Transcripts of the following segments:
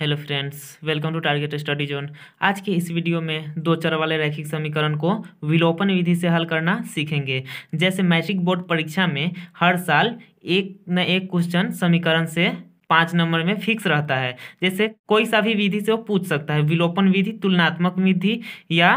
hello friends welcome to Target Study Zone आज के इस वीडियो में दो चर वाले रैखिक समीकरण को विलोपन विधि से हल करना सीखेंगे जैसे मैट्रिक बोर्ड परीक्षा में हर साल एक न एक क्वेश्चन समीकरण से पाँच नंबर में फिक्स रहता है जैसे कोई सा भी विधि से वो पूछ सकता है विलोपन विधि तुलनात्मक विधि या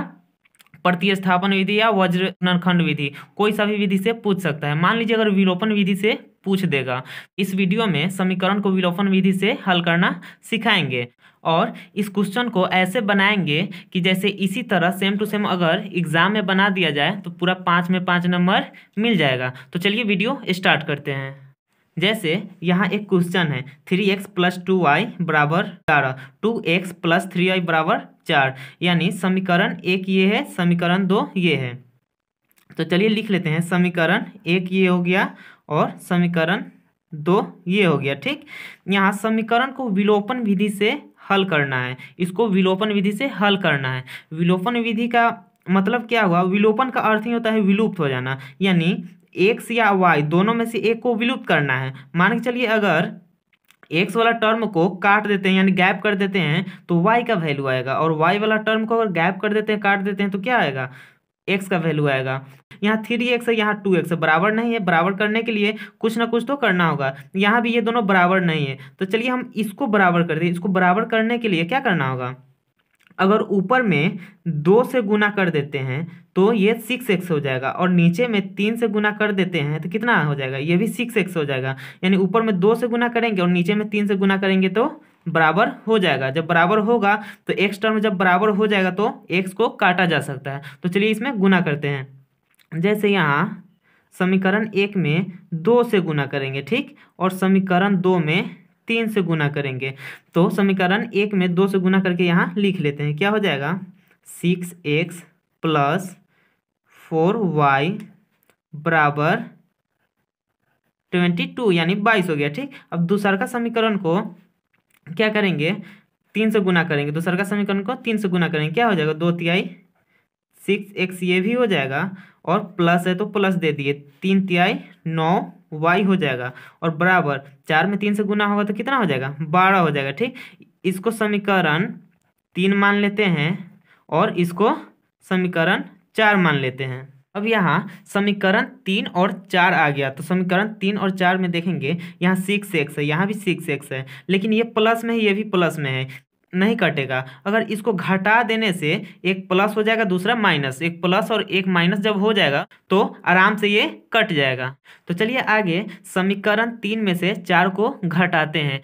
प्रतिस्थापन विधि या वज्रखंड विधि कोई सभी विधि से पूछ सकता है मान लीजिए अगर विलोपन विधि से पूछ देगा इस वीडियो में समीकरण को विलोपन विधि से हल करना सिखाएंगे और इस क्वेश्चन को ऐसे बनाएंगे कि जैसे इसी तरह सेम टू सेम अगर एग्जाम में बना दिया जाए तो पूरा पाँच में पाँच नंबर मिल जाएगा तो चलिए वीडियो स्टार्ट करते हैं जैसे यहाँ एक क्वेश्चन है three x plus two y बराबर ग्यारह two x plus three y बराबर चार यानी समीकरण एक ये है समीकरण दो ये है तो चलिए लिख लेते हैं समीकरण एक ये हो गया और समीकरण दो ये हो गया ठीक यहाँ समीकरण को विलोपन विधि से हल करना है इसको विलोपन विधि से हल करना है विलोपन विधि का मतलब क्या हुआ विलोपन का अर्थ ही होता है विलुप्त हो जाना यानी एक्स या वाई दोनों में से एक को विलुप्त करना है मान के चलिए अगर एक्स वाला टर्म को काट देते हैं यानी गैप कर देते हैं तो वाई का वैल्यू आएगा और वाई वाला टर्म को अगर गैप कर देते हैं काट देते हैं तो क्या आएगा एक्स का वैल्यू आएगा यहाँ थ्री एक्स है यहाँ टू एक्स है बराबर नहीं है बराबर करने के लिए कुछ ना कुछ तो करना होगा यहाँ भी ये दोनों बराबर नहीं है तो चलिए हम इसको बराबर कर दें इसको बराबर करने के लिए क्या करना होगा अगर ऊपर में दो से गुना कर देते हैं तो ये सिक्स एक्स हो जाएगा और नीचे में तीन से गुना कर देते हैं तो कितना हो जाएगा ये भी सिक्स एक्स हो जाएगा यानी ऊपर में दो से गुना करेंगे और नीचे में तीन से गुना करेंगे तो बराबर हो जाएगा जब बराबर होगा तो एक्स टर्म जब बराबर हो जाएगा तो एक्स को काटा जा सकता है तो चलिए इसमें गुना करते हैं जैसे यहाँ समीकरण एक में दो से गुना करेंगे ठीक और समीकरण दो में तीन से गुना करेंगे तो समीकरण एक में दो से गुना करके यहाँ लिख लेते हैं क्या हो जाएगा six x plus four y बराबर ट्वेंटी टू यानी बाईस हो गया ठीक अब दूसरा का समीकरण को क्या करेंगे तीन से गुना करेंगे दूसरा का समीकरण को तीन से गुना करेंगे क्या हो जाएगा दो तिहाई सिक्स एक्स ये भी हो जाएगा और प्लस है तो प्लस दे दिए तीन तिहाई नौ वाई हो जाएगा और बराबर चार में तीन से गुना होगा तो कितना हो जाएगा बारह हो जाएगा ठीक इसको समीकरण तीन मान लेते हैं और इसको समीकरण चार मान लेते हैं अब यहाँ समीकरण तीन और चार आ गया तो समीकरण तीन और चार में देखेंगे यहाँ सिक्स एक्स है यहाँ भी सिक्स एक्स है लेकिन ये प्लस में है ये भी प्लस में है नहीं कटेगा अगर इसको घटा देने से एक प्लस हो जाएगा दूसरा माइनस एक प्लस और एक माइनस जब हो जाएगा तो आराम से ये कट जाएगा तो चलिए आगे समीकरण तीन में से चार को घटाते हैं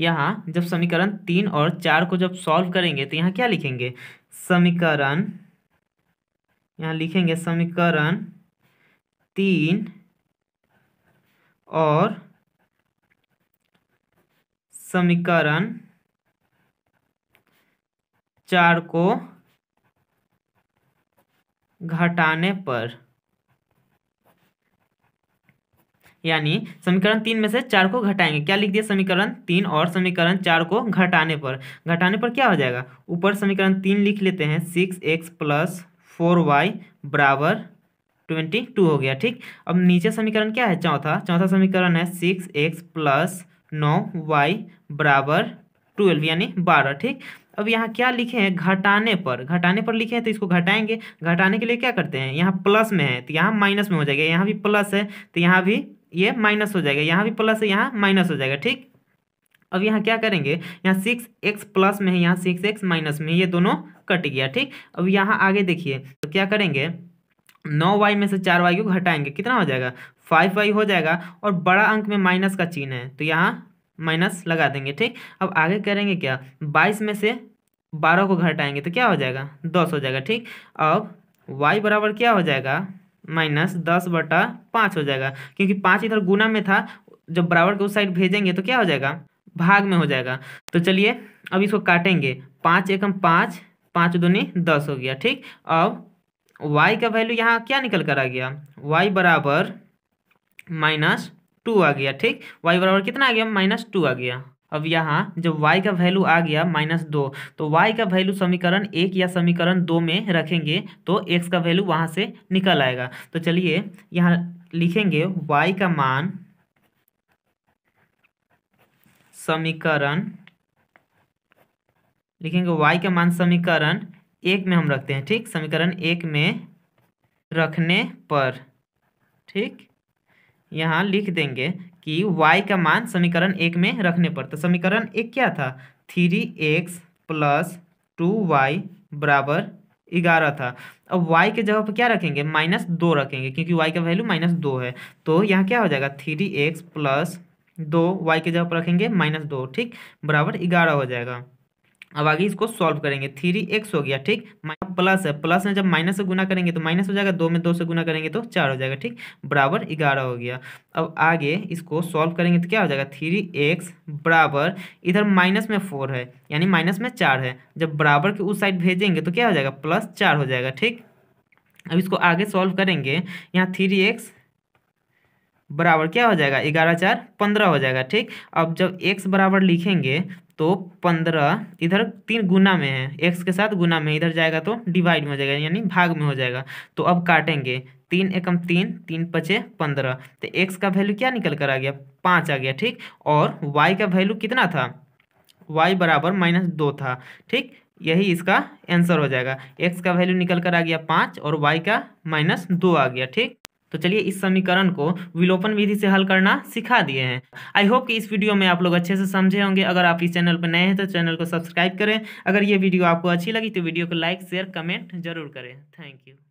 यहाँ जब समीकरण तीन और चार को जब सॉल्व करेंगे तो यहाँ क्या लिखेंगे समीकरण यहाँ लिखेंगे समीकरण तीन और समीकरण चार को घटाने पर यानी समीकरण तीन में से चार को घटाएंगे क्या लिख दिया समीकरण तीन और समीकरण चार को घटाने पर घटाने पर क्या हो जाएगा ऊपर समीकरण तीन लिख लेते हैं six x plus four y बराबर ट्वेंटी टू हो गया ठीक अब नीचे समीकरण क्या है चौथा चौथा समीकरण है सिक्स एक्स प्लस नौ वाई बराबर ट्वेल्व यानी बारह ठीक अब यहाँ क्या लिखे हैं घटाने पर घटाने पर लिखे हैं तो इसको घटाएंगे घटाने के लिए क्या करते हैं यहाँ प्लस में है तो यहाँ माइनस में हो जाएगा यहाँ भी प्लस है तो यहाँ भी ये माइनस हो जाएगा यहाँ भी प्लस है यहाँ माइनस हो जाएगा ठीक अब यहाँ क्या करेंगे यहाँ सिक्स एक्स प्लस में है यहाँ सिक्स एक्स माइनस में ये दोनों कट गया ठीक अब यहाँ आगे देखिए तो क्या करेंगे नौ वाई में से चार वाई को घटाएंगे कितना हो जाएगा फाइव वाई हो जाएगा और बड़ा अंक में माइनस का चिन्ह है तो यहाँ माइनस लगा देंगे ठीक अब आगे करेंगे क्या बाईस में से बारह को घटाएंगे तो क्या हो जाएगा दस हो जाएगा ठीक अब वाई बराबर क्या हो जाएगा माइनस दस बटा पाँच हो जाएगा क्योंकि पाँच इधर गुना में था जब बराबर के उस साइड भेजेंगे तो क्या हो जाएगा भाग में हो जाएगा तो चलिए अब इसको काटेंगे पाँच एकम पाँच पाँच दूनी दस हो गया ठीक अब वाई का वैल्यू यहाँ क्या निकल कर आ गया वाई बराबर माइनस टू आ गया ठीक वाई बराबर कितना आ गया माइनस टू आ गया अब यहाँ जब y का वैल्यू आ गया माइनस दो तो y का वैल्यू समीकरण एक या समीकरण दो में रखेंगे तो x का वैल्यू वहाँ से निकल आएगा तो चलिए यहाँ लिखेंगे y का मान समीकरण लिखेंगे y का मान समीकरण एक में हम रखते हैं ठीक समीकरण एक में रखने पर ठीक यहाँ लिख देंगे कि y का मान समीकरण एक में रखने पर तो समीकरण एक क्या था three x plus two y बराबर ग्यारह था अब y के जगह पर क्या रखेंगे माइनस दो रखेंगे क्योंकि y का वैल्यू माइनस दो है तो यहाँ क्या हो जाएगा थ्री एक्स प्लस दो वाई के जगह पर रखेंगे माइनस दो ठीक बराबर ग्यारह हो जाएगा अब आगे इसको सॉल्व करेंगे थ्री एक्स हो गया ठीक प्लस है प्लस में जब माइनस से गुना करेंगे तो माइनस हो जाएगा दो में दो से गुना करेंगे तो चार हो जाएगा ठीक बराबर ग्यारह हो गया अब आगे इसको सॉल्व करेंगे तो क्या हो जाएगा थ्री एक्स बराबर इधर माइनस में फोर है यानी माइनस में चार है जब बराबर के उस साइड भेजेंगे तो क्या हो जाएगा प्लस चार हो जाएगा ठीक अब इसको आगे सॉल्व करेंगे यहाँ थ्री एक्स बराबर क्या हो जाएगा ग्यारह चार पंद्रह हो जाएगा ठीक अब जब एक्स बराबर लिखेंगे तो पंद्रह इधर तीन गुना में है एक्स के साथ गुना में इधर जाएगा तो डिवाइड में हो जाएगा यानी भाग में हो जाएगा तो अब काटेंगे तीन एकम तीन तीन पचे पंद्रह तो एक्स का वैल्यू क्या निकल कर आ गया पाँच आ गया ठीक और वाई का वैल्यू कितना था वाई बराबर माइनस दो था ठीक यही इसका आंसर हो जाएगा एक्स का वैल्यू निकल कर आ गया पाँच और वाई का माइनस दो आ गया ठीक तो चलिए इस समीकरण को विलोपन विधि से हल करना सिखा दिए हैं आई होप कि इस वीडियो में आप लोग अच्छे से समझे होंगे अगर आप इस चैनल पर नए हैं तो चैनल को सब्सक्राइब करें अगर ये वीडियो आपको अच्छी लगी तो वीडियो को लाइक शेयर कमेंट जरूर करें थैंक यू